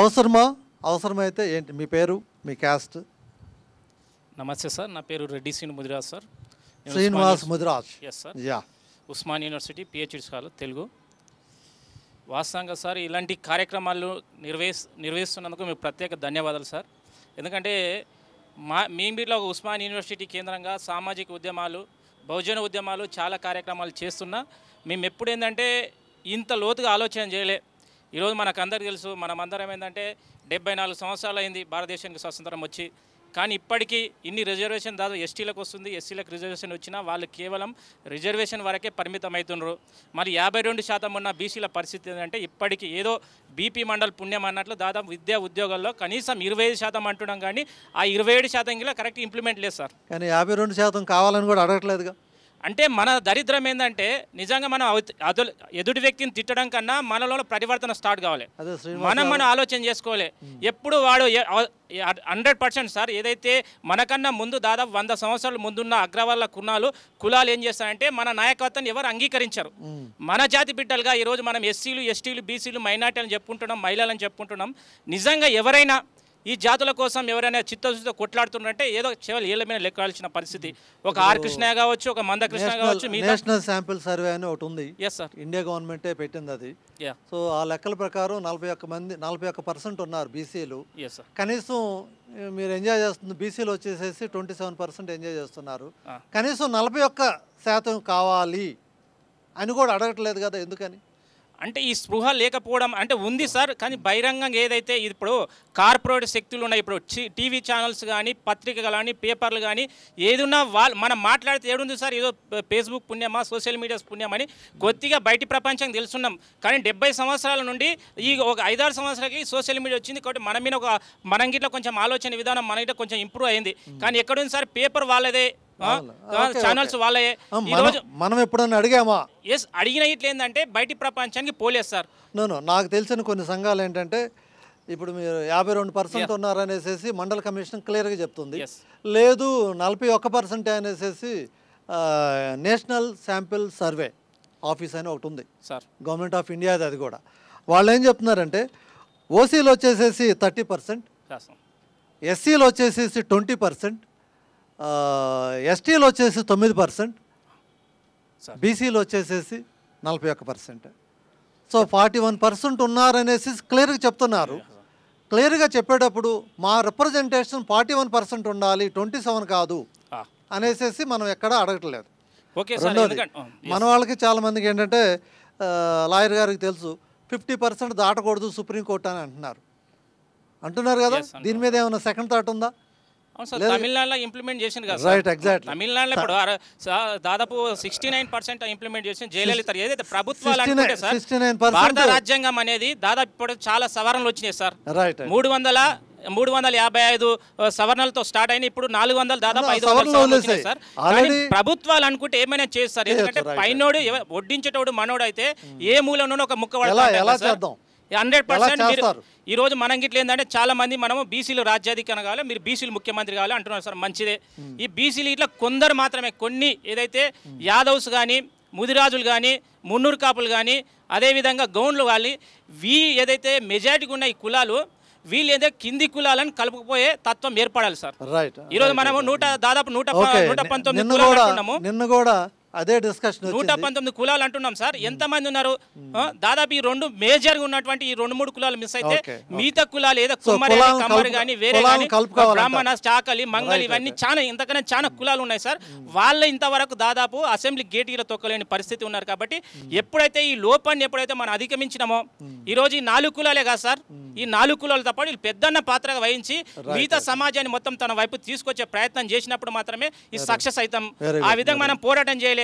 అవసరమా అవసరమైతే ఏంటి మీ పేరు మీ క్యాస్ట్ నమస్తే సార్ నా పేరు Reddy Srinu Mudiraj sir Srinivas Mudiraj yes sir yeah Osman university PhD scholar Telugu వాస్తవంగా సార్ ఇలాంటి కార్యక్రమాలు నిర్వహిస్ నిర్వహిస్తున్నందుకు మీకు ప్రత్యేక ధన్యవాదాలు సార్ ఎందుకంటే మా ఒక ఉస్మాన్ యూనివర్సిటీ కేంద్రంగా సామాజిక ఉద్యమాలు బహుజన ఉద్యమాలు చాలా కార్యక్రమాలు చేస్తున్నా మేము ఎప్పుడేందంటే ఇంత లోతుగా ఆలోచన చేయలే ఈరోజు మనకందరికీ తెలుసు మనమందరం ఏంటంటే డెబ్బై నాలుగు సంవత్సరాలు అయింది భారతదేశానికి స్వతంత్రం వచ్చి కానీ ఇప్పటికీ ఇన్ని రిజర్వేషన్ దాదాపు ఎస్టీలకు వస్తుంది ఎస్సీలకు రిజర్వేషన్ వచ్చినా వాళ్ళు కేవలం రిజర్వేషన్ వరకే పరిమితం అవుతున్నారు మరి యాభై రెండు శాతం ఉన్న బీసీల పరిస్థితి ఏంటంటే ఇప్పటికీ ఏదో బీపీ మండల్ పుణ్యం అన్నట్లు దాదాపు విద్యా ఉద్యోగాల్లో కనీసం ఇరవై ఐదు శాతం అంటున్నాం కానీ ఆ ఇరవై ఏడు శాతం కరెక్ట్ ఇంప్లిమెంట్ లేదు సార్ కానీ యాభై రెండు శాతం కావాలని కూడా అడగట్లేదుగా అంటే మన దరిద్రం ఏంటంటే నిజంగా మనం ఎదుటి వ్యక్తిని తిట్టడం కన్నా మనలో పరివర్తన స్టార్ట్ కావాలి మనం మనం ఆలోచన చేసుకోవాలి ఎప్పుడు వాడు హండ్రెడ్ పర్సెంట్ సార్ ఏదైతే మనకన్నా ముందు దాదాపు వంద సంవత్సరాల ముందున్న అగ్రవాళ్ళ కున్నాలు కులాలు ఏం చేస్తారంటే మన నాయకత్వాన్ని ఎవరు అంగీకరించరు మన జాతి బిడ్డలుగా ఈరోజు మనం ఎస్సీలు ఎస్టీలు బీసీలు మైనార్టీలు చెప్పుకుంటున్నాం మహిళలను చెప్పుకుంటున్నాం నిజంగా ఎవరైనా ఈ జాతుల కోసం ఎవరైనా చిత్తశుద్ధితో కొట్లాడుతున్నారంటే ఏదో చివరి ఏళ్ళ మీద లెక్కాల్సిన పరిస్థితి hmm. ఒక ఆర్ కృష్ణ కావచ్చు ఒక మంద కృష్ణ కావచ్చు నేషనల్ శాంపిల్ సర్వే అని ఒకటి ఉంది ఎస్ సార్ ఇండియా గవర్నమెంటే పెట్టింది అది సో ఆ లెక్కల ప్రకారం నలభై ఒక్క మంది నలభై ఒక్క పర్సెంట్ ఉన్నారు బీసీలు కనీసం మీరు ఎంజాయ్ చేస్తున్న బీసీలు వచ్చేసేసి ట్వంటీ సెవెన్ పర్సెంట్ ఎంజాయ్ చేస్తున్నారు ah. కనీసం నలభై ఒక్క శాతం కావాలి అని కూడా అడగట్లేదు కదా ఎందుకని అంటే ఈ స్పృహ లేకపోవడం అంటే ఉంది సార్ కానీ బహిరంగంగా ఏదైతే ఇప్పుడు కార్పొరేట్ శక్తులు ఉన్నాయి ఇప్పుడు టీవీ ఛానల్స్ కానీ పత్రిక కానీ పేపర్లు కానీ ఏదున్నా వాళ్ళు మనం మాట్లాడితే ఏడుంది సార్ ఏదో ఫేస్బుక్ పుణ్యమా సోషల్ మీడియాస్ పుణ్యమని కొద్దిగా బయటి ప్రపంచం తెలుసున్నాం కానీ డెబ్బై సంవత్సరాల నుండి ఈ ఒక ఐదారు సంవత్సరాలకి సోషల్ మీడియా వచ్చింది కాబట్టి మన మీద ఒక మనం గిట్ల కొంచెం ఆలోచన విధానం మన గిట్ల కొంచెం ఇంప్రూవ్ అయింది కానీ ఎక్కడుంది సార్ పేపర్ వాళ్ళదే ఛానల్స్ వాళ్ళే మనం ఎప్పుడన్నా అడిగామా ఎస్ అడిగిన ఇట్లేందంటే బయటి ప్రపంచానికి పోలేస్తారు నేను నాకు తెలిసిన కొన్ని సంఘాలు ఏంటంటే ఇప్పుడు మీరు యాభై రెండు పర్సెంట్ ఉన్నారనేసి మండల కమిషన్ క్లియర్గా చెప్తుంది లేదు నలభై ఒక్క పర్సెంటే అనేసి నేషనల్ శాంపిల్ సర్వే ఆఫీస్ అని ఒకటి ఉంది సార్ గవర్నమెంట్ ఆఫ్ ఇండియాది అది కూడా వాళ్ళు ఏం చెప్తున్నారంటే ఓసీలు వచ్చేసేసి థర్టీ పర్సెంట్ ఎస్సీలు వచ్చేసేసి ట్వంటీ పర్సెంట్ ఎస్టీలో వచ్చేసి తొమ్మిది పర్సెంట్ బీసీలో వచ్చేసేసి నలభై ఒక్క percent so forty one percent ఉన్నారనేసి క్లియర్గా చెప్తున్నారు క్లియర్గా చెప్పేటప్పుడు మా రిప్రజెంటేషన్ ఫార్టీ వన్ పర్సెంట్ ఉండాలి ట్వంటీ సెవెన్ కాదు అనేసేసి మనం ఎక్కడ అడగట్లేదు రెండోది మన వాళ్ళకి చాలామందికి ఏంటంటే లాయర్ గారికి తెలుసు ఫిఫ్టీ పర్సెంట్ దాటకూడదు సుప్రీంకోర్టు అని అంటున్నారు అంటున్నారు కదా దీని మీద ఏమైనా సెకండ్ థాట్ ఉందా అవును సార్ తమిళనాడులో ఇంప్లిమెంట్ చేసింది కదా తమిళనాడులో ఇప్పుడు దాదాపు సిక్స్టీ నైన్ పర్సెంట్ ఇంప్లిమెంట్ చేసిన జయలలిత ఏదైతే ప్రభుత్వాలు అనుకుంటే సార్ భారత రాజ్యాంగం అనేది దాదాపు ఇప్పుడు చాలా సవరణలు వచ్చినాయి సార్ మూడు వందల మూడు వందల యాభై ఐదు సవరణలతో స్టార్ట్ అయిన ఇప్పుడు నాలుగు వందల దాదాపు ఐదు వందల సార్ ప్రభుత్వాలు అనుకుంటే ఏమైనా చేస్తారు ఎందుకంటే పైనోడు వడ్డించేటోడు మనోడు అయితే hmm. ఏ మూలనో ఒక ముక్క ఎలా చేద్దాం హండ్రెడ్ పర్సెంట్ ఈ రోజు మనం గిట్ల ఏంటంటే చాలా మంది మనము బీసీలు రాజ్యాధికారం కావాలి మీరు బీసీలు ముఖ్యమంత్రి కావాలి అంటున్నారు సార్ మంచిదే ఈ బీసీలు ఇట్లా కొందరు మాత్రమే కొన్ని ఏదైతే యాదవ్స్ కానీ ముదిరాజులు కానీ మున్నూరు కాపులు కానీ అదేవిధంగా గౌన్లు కానీ వీ ఏదైతే మెజారిటీగా ఉన్న ఈ కులాలు వీళ్ళు ఏదో కింది కులాలను కలుపుకుపోయే తత్వం ఏర్పడాలి సార్ ఈరోజు మనము నూట దాదాపు నూట నూట పంతొమ్మిది అదే డిస్కషన్ నూట పంతొమ్మిది కులాలు అంటున్నాం సార్ ఎంతమంది ఉన్నారు దాదాపు ఈ రెండు మేజర్ గా ఉన్నటువంటి ఈ రెండు మూడు కులాలు మిస్ అయితే మిగతా కులాలు ఏదో కుమ్మరి కమ్మరి కానీ వేరే బ్రాహ్మణ చాకలి మంగళి ఇవన్నీ చాలా ఇంతకన్నా చాలా కులాలు ఉన్నాయి సార్ hmm. వాళ్ళ ఇంతవరకు దాదాపు అసెంబ్లీ గేట్ ఇలా తొక్కలేని పరిస్థితి ఉన్నారు కాబట్టి hmm. ఎప్పుడైతే ఈ లోపాన్ని ఎప్పుడైతే మనం అధిగమించినామో hmm. ఈ రోజు ఈ నాలుగు కులాలే కాదు సార్ ఈ నాలుగు కులాలతో పాటు వీళ్ళు పెద్దన్న పాత్రగా వహించి మిగతా సమాజాన్ని మొత్తం తన వైపు తీసుకొచ్చే ప్రయత్నం చేసినప్పుడు మాత్రమే ఈ సక్సెస్ అవుతాం ఆ విధంగా మనం పోరాటం చేయలేదు